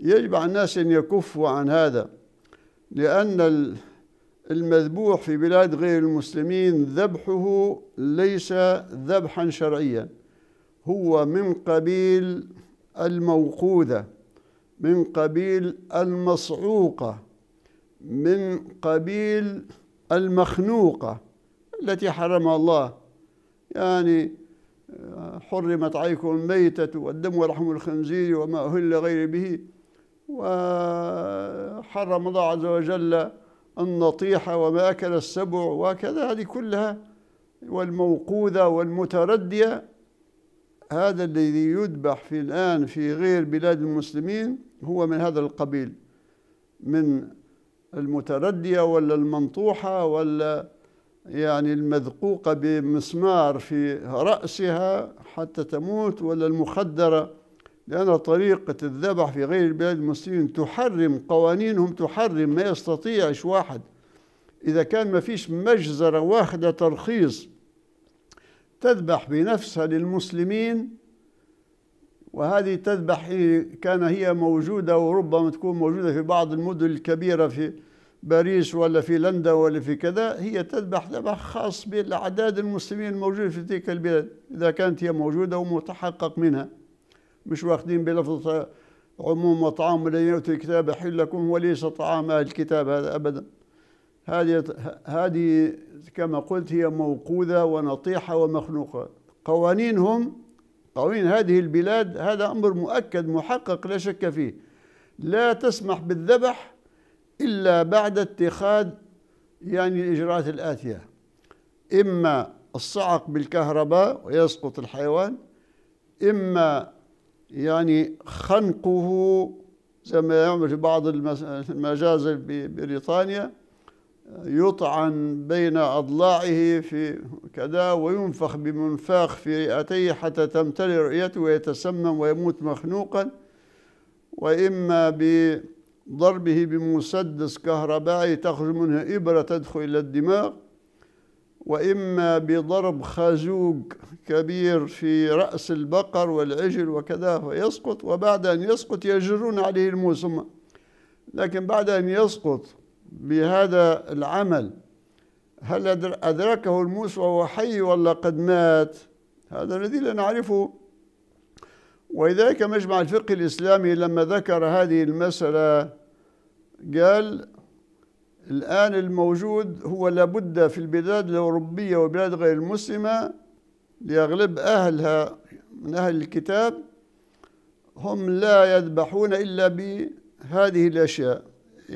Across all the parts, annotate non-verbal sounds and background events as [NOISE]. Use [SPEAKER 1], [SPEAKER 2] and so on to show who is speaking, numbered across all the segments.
[SPEAKER 1] يجب على الناس أن يكفوا عن هذا لأن المذبوح في بلاد غير المسلمين ذبحه ليس ذبحا شرعيا هو من قبيل الموقوذة من قبيل المصعوقة من قبيل المخنوقة التي حرمها الله يعني آه، حرمت عليكم الميتة والدم ولحم الخنزير وما أهل غير به وحرم الله عز وجل النطيحة وما أكل السبع وكذا هذه كلها والموقوذة والمتردية هذا الذي يذبح في الآن في غير بلاد المسلمين هو من هذا القبيل من المتردية ولا المنطوحة ولا يعني المذقوقة بمسمار في رأسها حتى تموت ولا المخدرة لأن طريقة الذبح في غير البلاد المسلمين تحرم قوانينهم تحرم ما يستطيعش واحد إذا كان ما فيش مجزرة واحدة ترخيص تذبح بنفسها للمسلمين وهذه تذبح كان هي موجودة وربما تكون موجودة في بعض المدن الكبيرة في باريس ولا في لندن ولا في كذا هي تذبح ذبح خاص بالأعداد المسلمين الموجودة في تلك البلاد إذا كانت هي موجودة ومتحقق منها مش واخدين بلفظ عموم وطعام لينة الكتاب حل لكم وليس طعام أهل الكتاب هذا أبدا هذه هذه كما قلت هي موقوذة ونطيحة ومخنوقة قوانينهم قوانين هذه البلاد هذا أمر مؤكد محقق لا شك فيه لا تسمح بالذبح إلا بعد اتخاذ يعني الإجراءات الآتية إما الصعق بالكهرباء ويسقط الحيوان إما يعني خنقه زي ما يعمل في بعض المجازر ببريطانيا يطعن بين أضلاعه في كذا وينفخ بمنفاخ في رئتيه حتى تمتلئ رئته ويتسمم ويموت مخنوقا وإما بضربه بمسدس كهربائي تخرج منه إبرة تدخل إلى الدماغ وإما بضرب خازوق كبير في رأس البقر والعجل وكذا فيسقط وبعد أن يسقط يجرون عليه الموسم لكن بعد أن يسقط بهذا العمل هل أدركه الموس وهو حي ولا قد مات هذا الذي لا نعرفه ولذلك مجمع الفقه الإسلامي لما ذكر هذه المسألة قال الآن الموجود هو لابد في البلاد الأوروبية وبلاد غير المسلمة لأغلب أهلها من أهل الكتاب هم لا يذبحون إلا بهذه الأشياء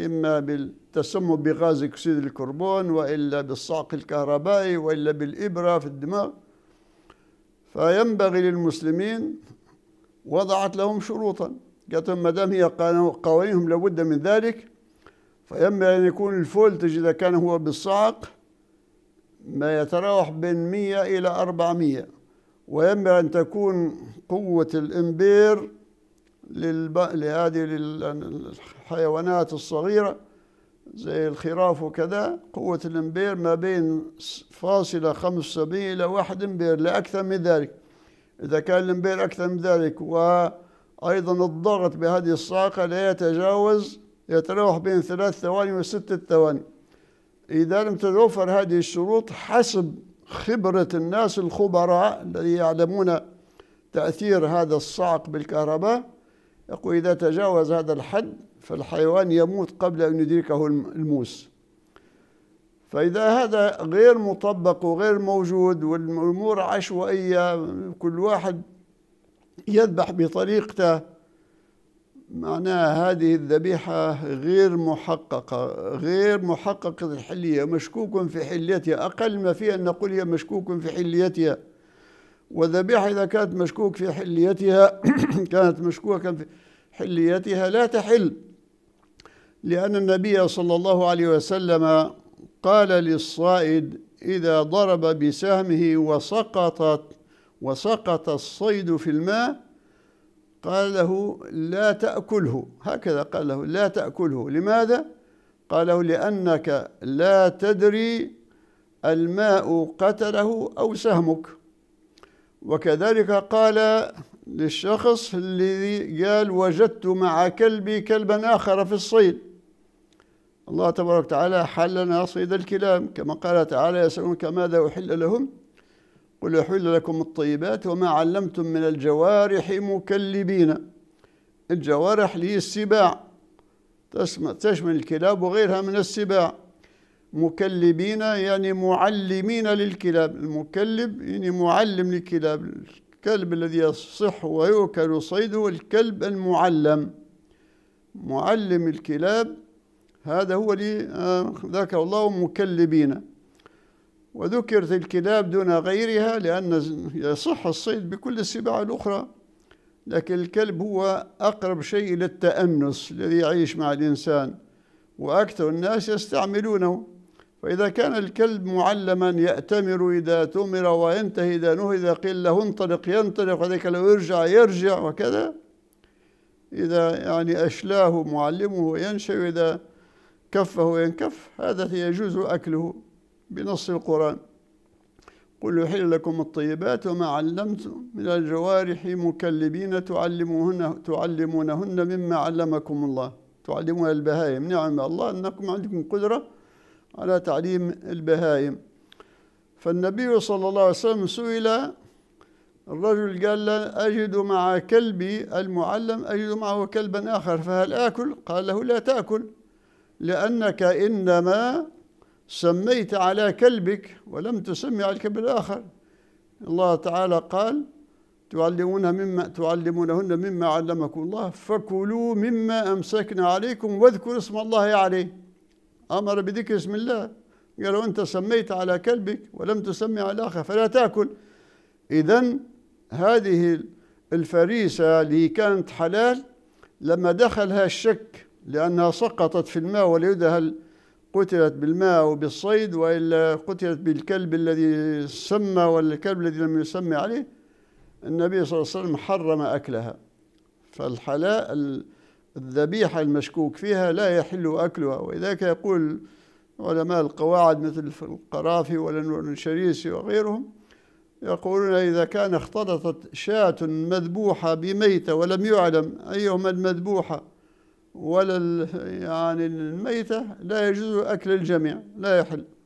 [SPEAKER 1] إما بالتسمم بغاز أكسيد الكربون وإلا بالصعق الكهربائي وإلا بالإبرة في الدماغ فينبغي للمسلمين وضعت لهم شروطا قالت لهم ما دام هي قوانينهم لابد من ذلك فينبغي أن يكون الفولتج إذا كان هو بالصاعق ما يتراوح بين 100 إلى 400 وينبغي أن تكون قوة الإمبير للب... لهذه الحيوانات الصغيرة زي الخراف وكذا قوة الإمبير ما بين فاصلة خمس إلى واحد إمبير لا أكثر من ذلك إذا كان الإمبير أكثر من ذلك وأيضا الضغط بهذه الصاعقة لا يتجاوز يتراوح بين ثلاث ثواني وستة ثواني إذا لم تتوفر هذه الشروط حسب خبرة الناس الخبراء الذين يعلمون تأثير هذا الصعق بالكهرباء يقول إذا تجاوز هذا الحد فالحيوان يموت قبل أن يدركه الموس فإذا هذا غير مطبق وغير موجود والأمور عشوائية كل واحد يذبح بطريقته معناها هذه الذبيحة غير محققة غير محققة الحلية مشكوك في حليتها أقل ما فيها أن نقول هي مشكوك في حليتها والذبيحة إذا كانت مشكوك في حليتها [CLEARS THROAT] كانت مشكوكا في حليتها لا تحل لأن النبي صلى الله عليه وسلم قال للصائد إذا ضرب بسهمه وسقطت وسقط الصيد في الماء قال له لا تأكله هكذا قال له لا تأكله لماذا؟ قال له لأنك لا تدري الماء قتله أو سهمك وكذلك قال للشخص الذي قال وجدت مع كلبي كلبا آخر في الصيد الله تبارك وتعالى حلنا صيد الكلام كما قال تعالى يسألونك ماذا أحل لهم؟ قل يحل لكم الطيبات وما علمتم من الجوارح مكلبين الجوارح لي السباع تشمل الكلاب وغيرها من السباع مكلبين يعني معلمين للكلاب المكلب يعني معلم للكلاب الكلب الذي يصح ويؤكل صيده الكلب المعلم معلم الكلاب هذا هو اللي آه، ذكر الله مكلبين وذكرت الكلاب دون غيرها لأن يصح الصيد بكل السباع الأخرى لكن الكلب هو أقرب شيء للتأنس الذي يعيش مع الإنسان وأكثر الناس يستعملونه فإذا كان الكلب معلما يأتمر إذا تمر وينتهي إذا نهي إذا قيل له انطلق ينطلق وذلك لو يرجع يرجع وكذا إذا يعني أشلاه معلمه ينشأ إذا كفه ينكف هذا يجوز أكله بنص القرآن قل يحل لكم الطيبات وما علمتم من الجوارح مكلبين تعلمونهن تعلمونهن مما علمكم الله تعلمون البهائم نعم الله أنكم عندكم قدرة على تعليم البهائم فالنبي صلى الله عليه وسلم سئل الرجل قال له أجد مع كلبي المعلم أجد معه كلبا آخر فهل آكل؟ قال له لا تأكل لأنك إنما سميت على كلبك ولم تسمي على الكلب الآخر الله تعالى قال تعلمونه مما تعلمونهن مما علمكم الله فكلوا مما أمسكنا عليكم واذكروا اسم الله عليه أمر بذكر اسم الله قال أنت سميت على كلبك ولم تسمي على الآخر فلا تأكل إذا هذه الفريسة اللي كانت حلال لما دخلها الشك لأنها سقطت في الماء وليدها قتلت بالماء وبالصيد وإلا قتلت بالكلب الذي سمى والكلب الذي لم يسمى عليه النبي صلى الله عليه وسلم حرم أكلها فالحلاء الذبيحة المشكوك فيها لا يحل أكلها ولذلك يقول علماء القواعد مثل القرافي والشريسي وغيرهم يقولون إذا كان اختلطت شاة مذبوحة بميتة ولم يعلم أيهما المذبوحة ولا يعني الميتة لا يجوز أكل الجميع لا يحل